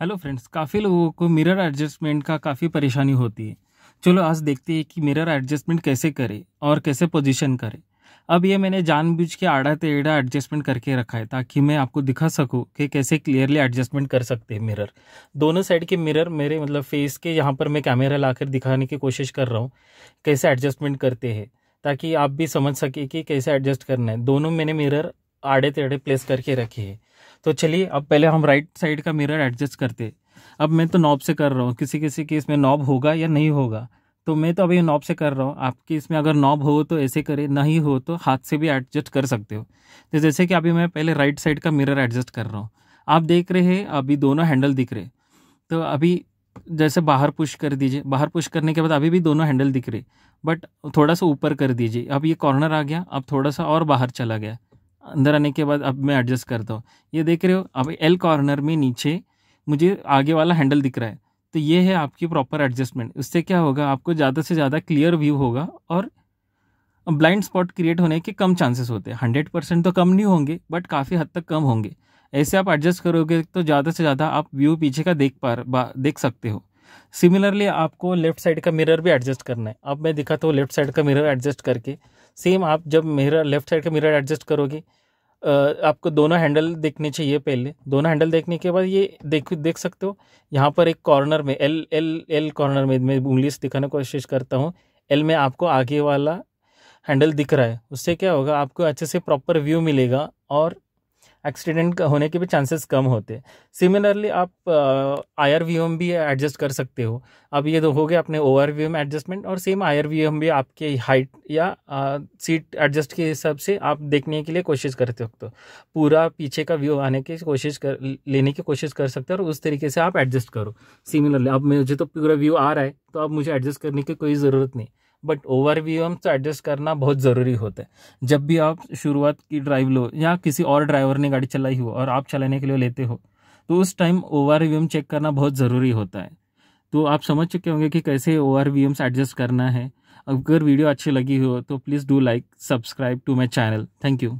hello friends काफ़ी लोगों को मिरर एडजस्टमेंट का काफ़ी परेशानी होती है चलो आज देखते हैं कि मिरर एडजस्टमेंट कैसे करें और कैसे पोजीशन करें अब ये मैंने जानबूझ के आड़ा तेड़ा एडजस्टमेंट करके रखा है ताकि मैं आपको दिखा सकूँ कि कैसे क्लियरली एडजस्टमेंट कर सकते हैं मिरर दोनों साइड के मिरर मेरे मतलब फेस के यहाँ पर मैं कैमरा ला दिखाने की कोशिश कर रहा हूँ कैसे एडजस्टमेंट करते हैं ताकि आप भी समझ सके कि कैसे एडजस्ट करना है दोनों मैंने मिरर आड़े तेड़े प्लेस करके रखे है तो चलिए अब पहले हम राइट साइड का मिरर एडजस्ट करते अब मैं तो नॉब से कर रहा हूँ किसी किसी केस में नॉब होगा या नहीं होगा तो मैं तो अभी नॉब से कर रहा हूँ आपके इसमें अगर नॉब हो तो ऐसे करें नहीं हो तो हाथ से भी एडजस्ट कर सकते हो तो जैसे कि अभी मैं पहले राइट साइड का मिरर एडजस्ट कर रहा हूँ आप देख रहे हैं अभी दोनों हैंडल दिख रहे तो अभी जैसे बाहर पुश कर दीजिए बाहर पुश करने के बाद अभी भी दोनों हैंडल दिख रहे बट थोड़ा सा ऊपर कर दीजिए अब ये कॉर्नर आ गया अब थोड़ा सा और बाहर चला गया अंदर आने के बाद अब मैं एडजस्ट करता हूँ ये देख रहे हो अब एल कॉर्नर में नीचे मुझे आगे वाला हैंडल दिख रहा है तो ये है आपकी प्रॉपर एडजस्टमेंट उससे क्या होगा आपको ज़्यादा से ज़्यादा क्लियर व्यू होगा और ब्लाइंड स्पॉट क्रिएट होने के कम चांसेस होते हैं हंड्रेड परसेंट तो कम नहीं होंगे बट काफ़ी हद तक कम होंगे ऐसे आप एडजस्ट करोगे तो ज़्यादा से ज़्यादा आप व्यू पीछे का देख पा देख सकते हो सिमिलरली आपको लेफ्ट साइड का मिरर भी एडजस्ट करना है अब मैं दिखाता हूँ लेफ्ट साइड का मिरर एडजस्ट करके सेम आप जब मिरर लेफ्ट साइड का मिरर एडजस्ट करोगे आपको दोनों हैंडल देखने चाहिए पहले दोनों हैंडल देखने के बाद ये देख देख सकते हो यहाँ पर एक कॉर्नर में एल एल एल कॉर्नर में मैं से दिखाने की कोशिश करता हूँ एल में आपको आगे वाला हैंडल दिख रहा है उससे क्या होगा आपको अच्छे से प्रॉपर व्यू मिलेगा और एक्सीडेंट होने के भी चांसेस कम होते हैं सिमिलरली आप आयर वी एम भी एडजस्ट कर सकते हो अब ये तो हो गया अपने O R V M adjustment और सेम आयर वी एम भी आपके हाइट या सीट एडजस्ट के हिसाब से आप देखने के लिए कोशिश करते हो हो पूरा पीछे का व्यू आने की कोशिश कर लेने की कोशिश कर सकते हो और उस तरीके से आप एडजस्ट करो सिमिलरली अब मुझे तो पूरा व्यू आ रहा है तो अब मुझे एडजस्ट करने की कोई ज़रूरत नहीं बट ओवर वी एम्स तो एडजस्ट करना बहुत ज़रूरी होता है जब भी आप शुरुआत की ड्राइव लो या किसी और ड्राइवर ने गाड़ी चलाई हो और आप चलाने के लिए लेते हो तो उस टाइम ओवर वी चेक करना बहुत ज़रूरी होता है तो आप समझ चुके होंगे कि कैसे ओवर वी एम्स एडजस्ट करना है अगर वीडियो अच्छी लगी हो तो please do like subscribe to my channel thank you